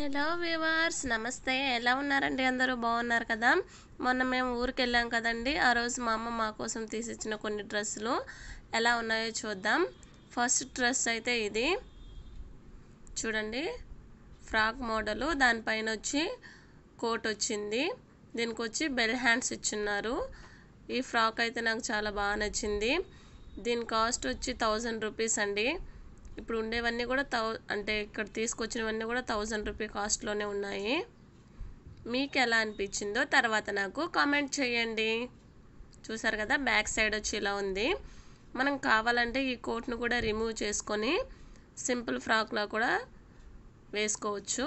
hello viewers నమస్తే ఎలా ఉన్నారండి అందరూ బాగున్నారు కదా మొన్న మేము ఊరికి వెళ్ళాం కదండి ఆ రోజు మా అమ్మ మా కోసం తీసిచ్చిన కొన్ని డ్రెస్సులు ఎలా ఉన్నాయో చూద్దాం ఫస్ట్ డ్రెస్ అయితే ఇది చూడండి ఫ్రాక్ మోడలు దానిపైన వచ్చి కోట్ వచ్చింది దీనికి వచ్చి బెల్ హ్యాండ్స్ ఇచ్చిన్నారు ఈ ఫ్రాక్ అయితే నాకు చాలా బాగా నచ్చింది దీని కాస్ట్ వచ్చి థౌజండ్ రూపీస్ అండి ఇప్పుడు ఉండేవన్నీ కూడా థౌ అంటే ఇక్కడ తీసుకొచ్చినవన్నీ కూడా థౌజండ్ రూపీ కాస్ట్లోనే ఉన్నాయి మీకు ఎలా అనిపించిందో తర్వాత నాకు కామెంట్ చేయండి చూసారు కదా బ్యాక్ సైడ్ వచ్చి ఇలా ఉంది మనం కావాలంటే ఈ కోట్ను కూడా రిమూవ్ చేసుకొని సింపుల్ ఫ్రాక్లో కూడా వేసుకోవచ్చు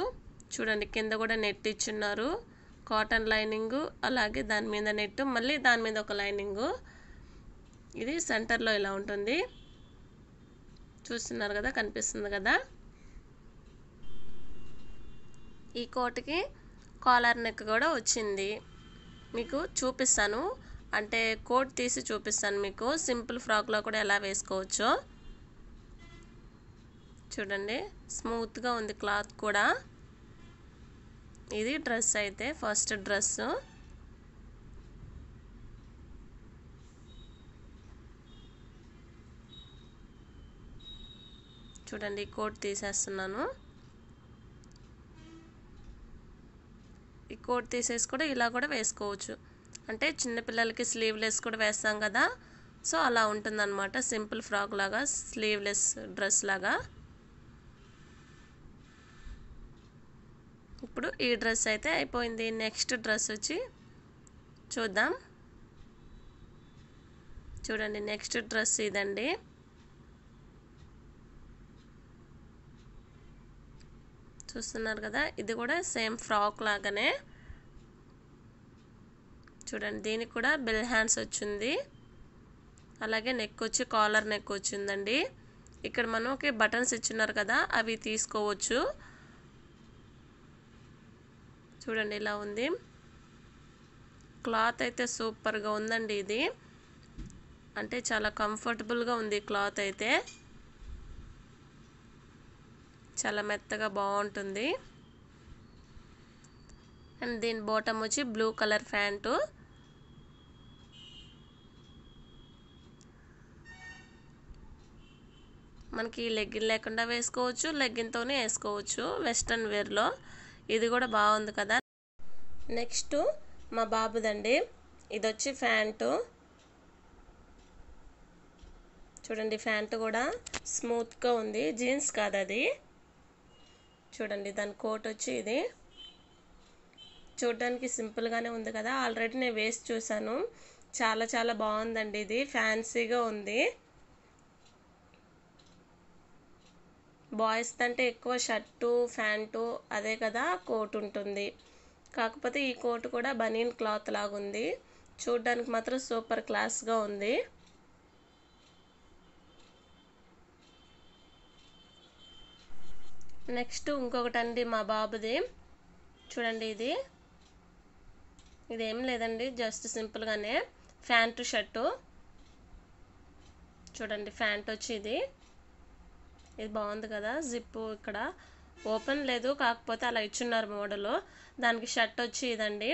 చూడండి కింద కూడా నెట్ ఇచ్చిన్నారు కాటన్ లైనింగు అలాగే దాని మీద నెట్ మళ్ళీ దాని మీద ఒక లైనింగు ఇది సెంటర్లో ఇలా ఉంటుంది చూస్తున్నారు కదా కనిపిస్తుంది కదా ఈ కోట్కి కాలర్ నెక్ కూడా వచ్చింది మీకు చూపిస్తాను అంటే కోట్ తీసి చూపిస్తాను మీకు సింపుల్ ఫ్రాక్లో కూడా ఎలా వేసుకోవచ్చో చూడండి స్మూత్గా ఉంది క్లాత్ కూడా ఇది డ్రెస్ అయితే ఫస్ట్ డ్రెస్సు చూడండి కోట్ తీసేస్తున్నాను ఈ కోట్ తీసేసి కూడా ఇలా కూడా వేసుకోవచ్చు అంటే చిన్నపిల్లలకి స్లీవ్లెస్ కూడా వేస్తాం కదా సో అలా ఉంటుందన్నమాట సింపుల్ ఫ్రాక్ లాగా స్లీవ్లెస్ డ్రెస్ లాగా ఇప్పుడు ఈ డ్రెస్ అయితే అయిపోయింది నెక్స్ట్ డ్రెస్ వచ్చి చూద్దాం చూడండి నెక్స్ట్ డ్రెస్ ఇదండి చూస్తున్నారు కదా ఇది కూడా సేమ్ ఫ్రాక్ లాగానే చూడండి దీనికి కూడా బిల్ హ్యాండ్స్ వచ్చింది అలాగే నెక్ వచ్చి కాలర్ నెక్ వచ్చిందండి ఇక్కడ మనకి బటన్స్ ఇచ్చిన్నారు కదా అవి తీసుకోవచ్చు చూడండి ఇలా ఉంది క్లాత్ అయితే సూపర్గా ఉందండి ఇది అంటే చాలా కంఫర్టబుల్గా ఉంది క్లాత్ అయితే చాలా మెత్తగా బాగుంటుంది అండ్ దీని బాటమ్ వచ్చి బ్లూ కలర్ ప్యాంటు మనకి లెగ్గిన్ లేకుండా వేసుకోవచ్చు లెగ్గిన్తోనే వేసుకోవచ్చు వెస్ట్రన్ వేర్లో ఇది కూడా బాగుంది కదా నెక్స్ట్ మా బాబుదండి ఇది వచ్చి ఫ్యాంటు చూడండి ఫ్యాంటు కూడా స్మూత్గా ఉంది జీన్స్ కాదు అది చూడండి దాని కోట్ వచ్చి ఇది చూడడానికి సింపుల్గానే ఉంది కదా ఆల్రెడీ నేను వేసి చూశాను చాలా చాలా బాగుందండి ఇది ఫ్యాన్సీగా ఉంది బాయ్స్ అంటే ఎక్కువ షర్టు ఫ్యాంటు అదే కదా కోట్ ఉంటుంది కాకపోతే ఈ కోట్ కూడా బనీన్ క్లాత్ లాగుంది చూడడానికి మాత్రం సూపర్ క్లాస్గా ఉంది నెక్స్ట్ ఇంకొకటి అండి మా బాబుది చూడండి ఇది ఇదేం లేదండి జస్ట్ సింపుల్గానే ఫ్యాంటు షర్టు చూడండి ఫ్యాంట్ వచ్చి ఇది ఇది బాగుంది కదా జిప్పు ఇక్కడ ఓపెన్ లేదు కాకపోతే అలా ఇచ్చున్నారు మోడలు దానికి షర్ట్ వచ్చి ఇదండి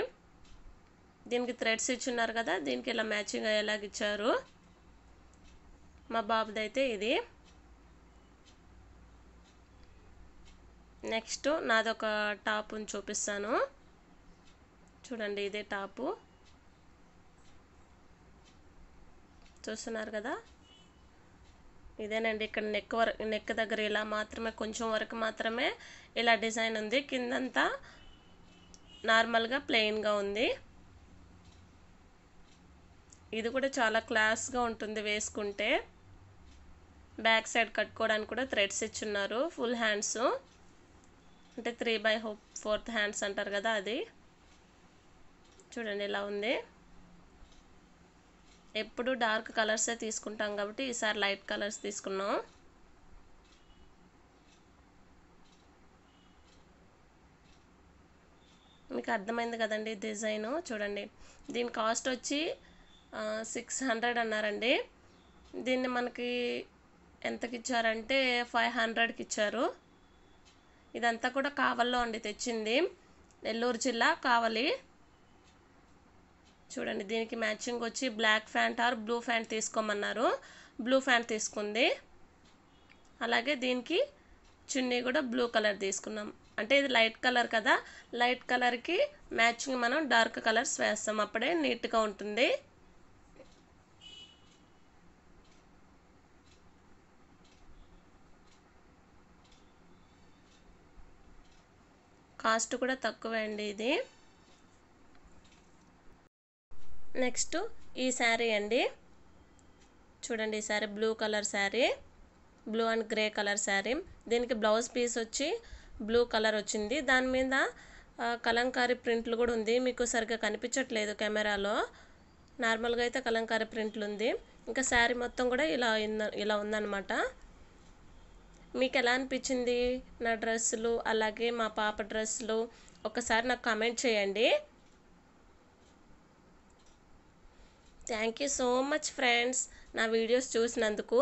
దీనికి థ్రెడ్స్ ఇచ్చున్నారు కదా దీనికి ఇలా మ్యాచింగ్ అయ్యేలాగా ఇచ్చారు మా బాబుదైతే ఇది నెక్స్ట్ నాదొక టాప్ని చూపిస్తాను చూడండి ఇదే టాపు చూస్తున్నారు కదా ఇదేనండి ఇక్కడ నెక్ వర నెక్ దగ్గర ఇలా మాత్రమే కొంచెం వరకు మాత్రమే ఇలా డిజైన్ ఉంది కిందంతా నార్మల్గా ప్లెయిన్గా ఉంది ఇది కూడా చాలా క్లాస్గా ఉంటుంది వేసుకుంటే బ్యాక్ సైడ్ కట్టుకోవడానికి కూడా థ్రెడ్స్ ఇచ్చున్నారు ఫుల్ హ్యాండ్స్ అంటే త్రీ బై ఫోర్త్ హ్యాండ్స్ అంటారు కదా అది చూడండి ఇలా ఉంది ఎప్పుడు డార్క్ కలర్సే తీసుకుంటాం కాబట్టి ఈసారి లైట్ కలర్స్ తీసుకున్నాం మీకు అర్థమైంది కదండి డిజైను చూడండి దీని కాస్ట్ వచ్చి సిక్స్ హండ్రెడ్ అన్నారండి దీన్ని మనకి ఎంతకిచ్చారంటే ఫైవ్ హండ్రెడ్కి ఇచ్చారు ఇదంతా కూడా కావల్లో అండి తెచ్చింది నెల్లూరు జిల్లా కావలి చూడండి దీనికి మ్యాచింగ్ వచ్చి black pant or blue pant తీసుకోమన్నారు బ్లూ ఫ్యాంట్ తీసుకుంది అలాగే దీనికి చున్నీ కూడా బ్లూ కలర్ తీసుకున్నాం అంటే ఇది లైట్ కలర్ కదా లైట్ కలర్కి మ్యాచింగ్ మనం డార్క్ కలర్స్ వేస్తాం అప్పుడే నీట్గా ఉంటుంది కాస్ట్ కూడా తక్కువే అండి ఇది నెక్స్ట్ ఈ శారీ అండి చూడండి ఈ sari blue colour sari blue and grey colour sari దీనికి బ్లౌజ్ పీస్ వచ్చి బ్లూ కలర్ వచ్చింది దాని మీద కలంకారీ ప్రింట్లు కూడా ఉంది మీకు సరిగ్గా కనిపించట్లేదు కెమెరాలో నార్మల్గా అయితే కలంకారీ ప్రింట్లు ఉంది ఇంకా శారీ మొత్తం కూడా ఇలా ఇలా ఉందన్నమాట మీకు ఎలా అనిపించింది నా డ్రెస్సులు అలాగే మా పాప డ్రెస్సులు ఒకసారి నాకు కామెంట్ చేయండి thank you so much friends నా వీడియోస్ చూసినందుకు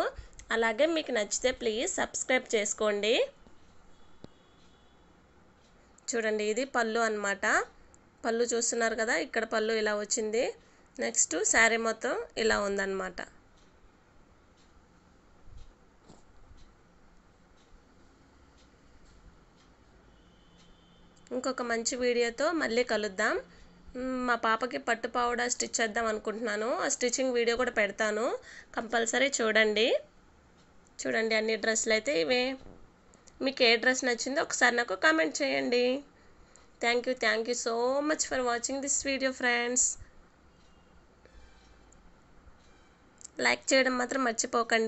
అలాగే మీకు నచ్చితే ప్లీజ్ సబ్స్క్రైబ్ చేసుకోండి చూడండి ఇది పళ్ళు అనమాట పళ్ళు చూస్తున్నారు కదా ఇక్కడ పళ్ళు ఇలా వచ్చింది నెక్స్ట్ శారీ మొత్తం ఇలా ఉందన్నమాట ఇంకొక మంచి వీడియోతో మళ్ళీ కలుద్దాం మా పాపకి పట్టు పావుడా స్టిచ్ చేద్దాం అనుకుంటున్నాను ఆ స్టిచ్చింగ్ వీడియో కూడా పెడతాను కంపల్సరీ చూడండి చూడండి అన్ని డ్రెస్సులు అయితే ఇవే మీకు ఏ డ్రెస్ నచ్చిందో ఒకసారి నాకు కామెంట్ చేయండి thank you thank you so much for watching this video friends like చేయడం మాత్రం మర్చిపోకండి